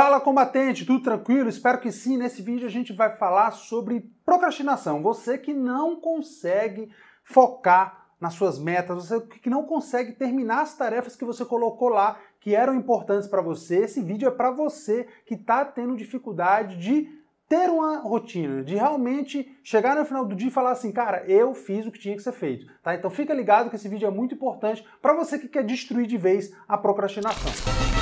Fala combatente, tudo tranquilo? Espero que sim. Nesse vídeo a gente vai falar sobre procrastinação. Você que não consegue focar nas suas metas, você que não consegue terminar as tarefas que você colocou lá, que eram importantes para você. Esse vídeo é para você que está tendo dificuldade de ter uma rotina, de realmente chegar no final do dia e falar assim, cara, eu fiz o que tinha que ser feito, tá? Então fica ligado que esse vídeo é muito importante para você que quer destruir de vez a procrastinação.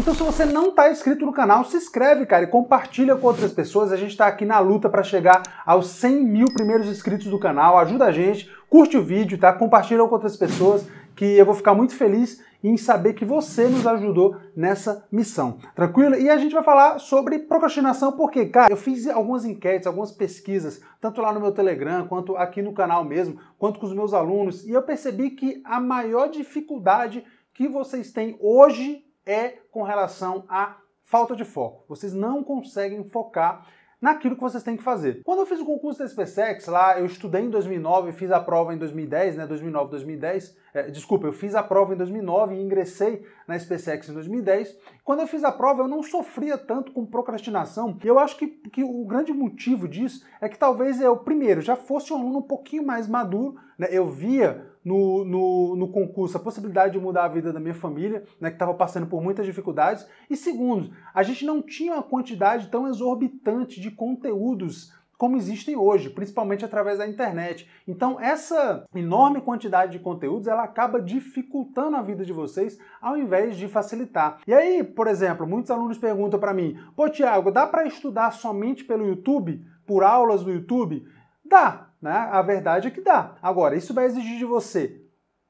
Então se você não está inscrito no canal, se inscreve, cara, e compartilha com outras pessoas. A gente está aqui na luta para chegar aos 100 mil primeiros inscritos do canal. Ajuda a gente, curte o vídeo, tá? Compartilha com outras pessoas, que eu vou ficar muito feliz em saber que você nos ajudou nessa missão. Tranquilo? E a gente vai falar sobre procrastinação, porque, cara, eu fiz algumas enquetes, algumas pesquisas, tanto lá no meu Telegram, quanto aqui no canal mesmo, quanto com os meus alunos, e eu percebi que a maior dificuldade que vocês têm hoje é com relação à falta de foco. Vocês não conseguem focar naquilo que vocês têm que fazer. Quando eu fiz o concurso da SpaceX lá, eu estudei em 2009, e fiz a prova em 2010, né, 2009, 2010, é, desculpa, eu fiz a prova em 2009 e ingressei na SpaceX em 2010. Quando eu fiz a prova, eu não sofria tanto com procrastinação, e eu acho que, que o grande motivo disso é que talvez eu, primeiro, já fosse um aluno um pouquinho mais maduro, né, eu via no, no, no concurso a possibilidade de mudar a vida da minha família, né, que estava passando por muitas dificuldades. E segundo, a gente não tinha uma quantidade tão exorbitante de conteúdos como existem hoje, principalmente através da internet. Então, essa enorme quantidade de conteúdos, ela acaba dificultando a vida de vocês ao invés de facilitar. E aí, por exemplo, muitos alunos perguntam para mim: "Pô, Tiago, dá para estudar somente pelo YouTube, por aulas do YouTube?" Dá, né? A verdade é que dá. Agora, isso vai exigir de você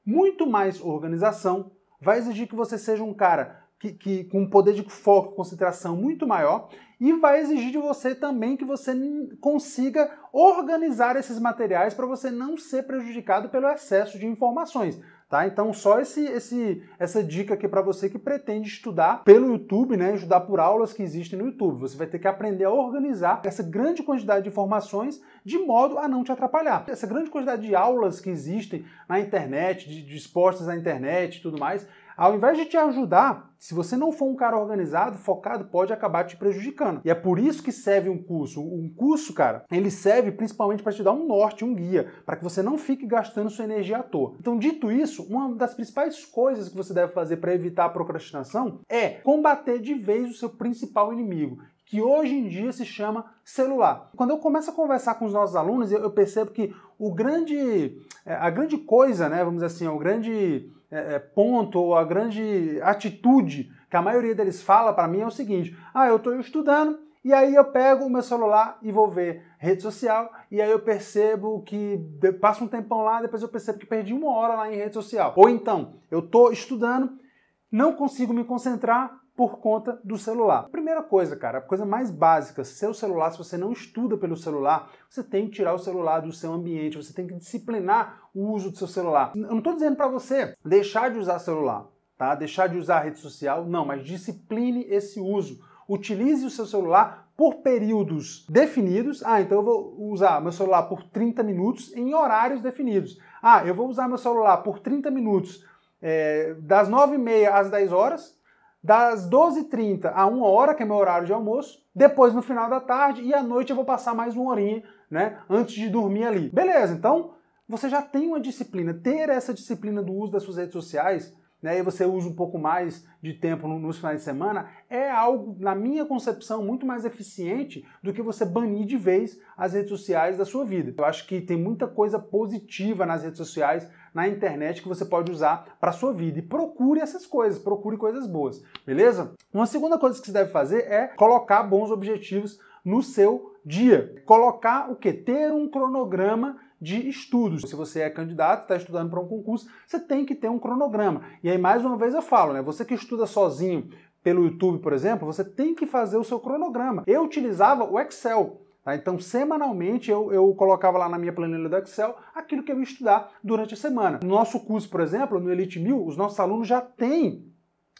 muito mais organização, vai exigir que você seja um cara que, que com um poder de foco, concentração muito maior, e vai exigir de você também que você consiga organizar esses materiais para você não ser prejudicado pelo excesso de informações. Tá? Então só esse, esse, essa dica aqui para você que pretende estudar pelo YouTube, né, estudar por aulas que existem no YouTube. Você vai ter que aprender a organizar essa grande quantidade de informações de modo a não te atrapalhar. Essa grande quantidade de aulas que existem na internet, de, dispostas na internet e tudo mais, ao invés de te ajudar, se você não for um cara organizado, focado, pode acabar te prejudicando. E é por isso que serve um curso. Um curso, cara, ele serve principalmente para te dar um norte, um guia, para que você não fique gastando sua energia à toa. Então, dito isso, uma das principais coisas que você deve fazer para evitar a procrastinação é combater de vez o seu principal inimigo, que hoje em dia se chama celular. Quando eu começo a conversar com os nossos alunos, eu percebo que o grande, é, a grande coisa, né, vamos dizer assim, o grande é, é, ponto ou a grande atitude que a maioria deles fala para mim é o seguinte: ah, eu estou estudando e aí eu pego o meu celular e vou ver rede social e aí eu percebo que passa um tempão lá, depois eu percebo que perdi uma hora lá em rede social. Ou então eu estou estudando, não consigo me concentrar por conta do celular. Primeira coisa, cara, a coisa mais básica, seu celular, se você não estuda pelo celular, você tem que tirar o celular do seu ambiente, você tem que disciplinar o uso do seu celular. Eu não estou dizendo para você deixar de usar celular, tá? Deixar de usar rede social, não, mas discipline esse uso. Utilize o seu celular por períodos definidos. Ah, então eu vou usar meu celular por 30 minutos em horários definidos. Ah, eu vou usar meu celular por 30 minutos é, das 9h30 às 10 horas das 12h30 a 1 hora, que é meu horário de almoço, depois no final da tarde e à noite eu vou passar mais uma horinha, né, antes de dormir ali. Beleza, então você já tem uma disciplina. Ter essa disciplina do uso das suas redes sociais né, e você usa um pouco mais de tempo nos finais de semana, é algo, na minha concepção, muito mais eficiente do que você banir de vez as redes sociais da sua vida. Eu acho que tem muita coisa positiva nas redes sociais, na internet, que você pode usar para a sua vida. E procure essas coisas, procure coisas boas, beleza? Uma segunda coisa que você deve fazer é colocar bons objetivos no seu dia. Colocar o que? Ter um cronograma de estudos. Se você é candidato, está estudando para um concurso, você tem que ter um cronograma. E aí, mais uma vez, eu falo, né? Você que estuda sozinho pelo YouTube, por exemplo, você tem que fazer o seu cronograma. Eu utilizava o Excel. Tá? Então, semanalmente, eu, eu colocava lá na minha planilha do Excel aquilo que eu ia estudar durante a semana. No nosso curso, por exemplo, no Elite 1000, os nossos alunos já têm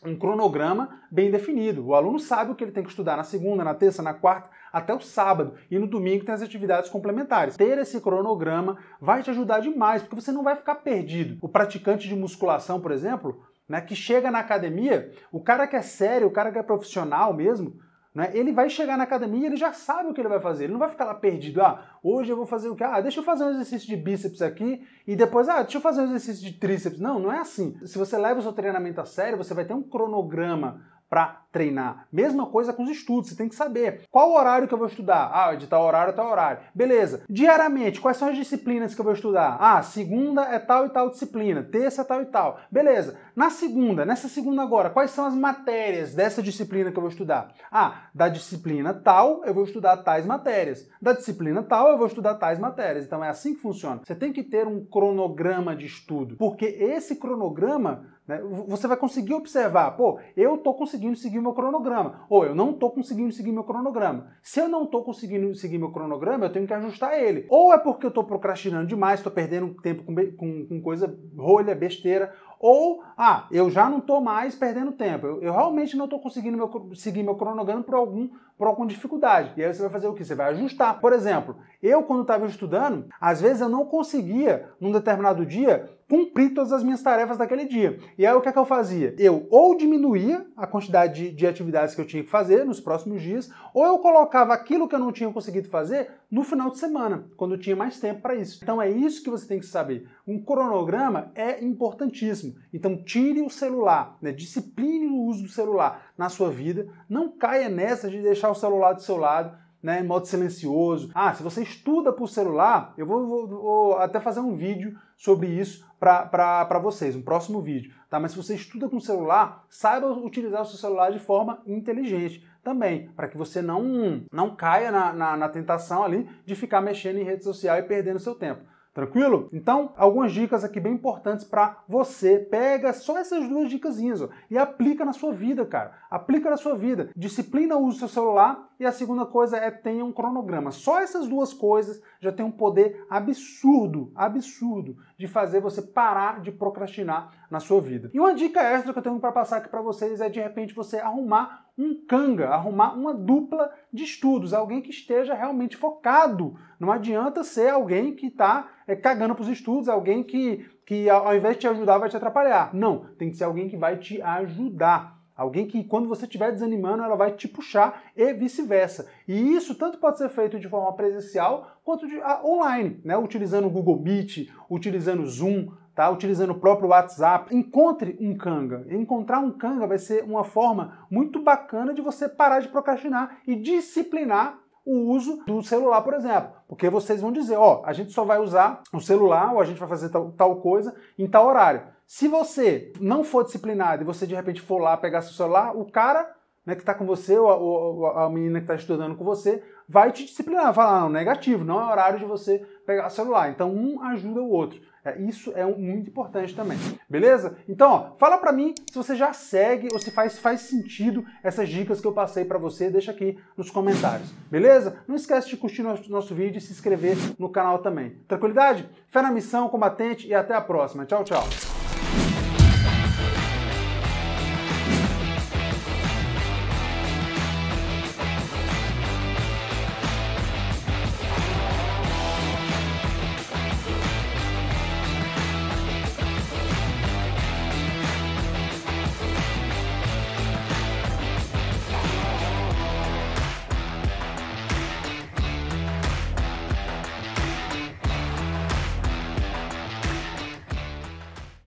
um cronograma bem definido. O aluno sabe o que ele tem que estudar na segunda, na terça, na quarta, até o sábado. E no domingo tem as atividades complementares. Ter esse cronograma vai te ajudar demais, porque você não vai ficar perdido. O praticante de musculação, por exemplo, né, que chega na academia, o cara que é sério, o cara que é profissional mesmo, né? Ele vai chegar na academia e ele já sabe o que ele vai fazer. Ele não vai ficar lá perdido. Ah, hoje eu vou fazer o que? Ah, deixa eu fazer um exercício de bíceps aqui e depois, ah, deixa eu fazer um exercício de tríceps. Não, não é assim. Se você leva o seu treinamento a sério, você vai ter um cronograma para treinar. Mesma coisa com os estudos, você tem que saber qual horário que eu vou estudar. Ah, de tal horário, tal horário. Beleza. Diariamente, quais são as disciplinas que eu vou estudar? Ah, segunda é tal e tal disciplina, terça é tal e tal. Beleza. Na segunda, nessa segunda agora, quais são as matérias dessa disciplina que eu vou estudar? Ah, da disciplina tal, eu vou estudar tais matérias. Da disciplina tal, eu vou estudar tais matérias. Então é assim que funciona. Você tem que ter um cronograma de estudo, porque esse cronograma, né, você vai conseguir observar, pô, eu tô conseguindo seguir seguir meu cronograma, ou eu não estou conseguindo seguir meu cronograma. Se eu não estou conseguindo seguir meu cronograma, eu tenho que ajustar ele. Ou é porque eu estou procrastinando demais, estou perdendo tempo com, com, com coisa rolha, besteira, ou, ah, eu já não estou mais perdendo tempo, eu, eu realmente não estou conseguindo meu, seguir meu cronograma por, algum, por alguma dificuldade. E aí você vai fazer o que? Você vai ajustar. Por exemplo, eu quando estava estudando, às vezes eu não conseguia, num determinado dia, cumprir todas as minhas tarefas daquele dia. E aí o que, é que eu fazia? Eu ou diminuía a quantidade de, de atividades que eu tinha que fazer nos próximos dias, ou eu colocava aquilo que eu não tinha conseguido fazer no final de semana, quando eu tinha mais tempo para isso. Então é isso que você tem que saber um cronograma é importantíssimo. Então tire o celular, né? discipline o uso do celular na sua vida. Não caia nessa de deixar o celular do seu lado, né? em modo silencioso. Ah, se você estuda por celular, eu vou, vou, vou até fazer um vídeo sobre isso para vocês, um próximo vídeo. Tá? Mas se você estuda com celular, saiba utilizar o seu celular de forma inteligente também, para que você não, não caia na, na, na tentação ali de ficar mexendo em rede social e perdendo seu tempo. Tranquilo? Então, algumas dicas aqui bem importantes para você. Pega só essas duas dicasinhas ó, e aplica na sua vida, cara. Aplica na sua vida. Disciplina o uso do seu celular e a segunda coisa é tenha um cronograma. Só essas duas coisas já tem um poder absurdo, absurdo de fazer você parar de procrastinar na sua vida. E uma dica extra que eu tenho para passar aqui para vocês é de repente você arrumar um canga, arrumar uma dupla de estudos, alguém que esteja realmente focado. Não adianta ser alguém que está é, cagando para os estudos, alguém que, que ao invés de te ajudar vai te atrapalhar. Não, tem que ser alguém que vai te ajudar. Alguém que, quando você estiver desanimando, ela vai te puxar e vice-versa. E isso tanto pode ser feito de forma presencial quanto de, a, ah, online, né? utilizando o Google Meet, utilizando o Zoom, tá? utilizando o próprio WhatsApp. Encontre um canga. Encontrar um canga vai ser uma forma muito bacana de você parar de procrastinar e disciplinar o uso do celular, por exemplo. Porque vocês vão dizer, ó, oh, a gente só vai usar o celular ou a gente vai fazer tal, tal coisa em tal horário. Se você não for disciplinado e você de repente for lá pegar seu celular, o cara né, que está com você, ou a, ou a, menina que está estudando com você, vai te disciplinar, falar, ah, não, negativo, não é horário de você pegar celular. Então um ajuda o outro. É, isso é um, muito importante também, beleza? Então, ó, fala para mim se você já segue ou se faz, faz sentido essas dicas que eu passei para você, deixa aqui nos comentários, beleza? Não esquece de curtir nosso, nosso vídeo e se inscrever no canal também. Tranquilidade? Fé na missão, combatente e até a próxima. Tchau, tchau.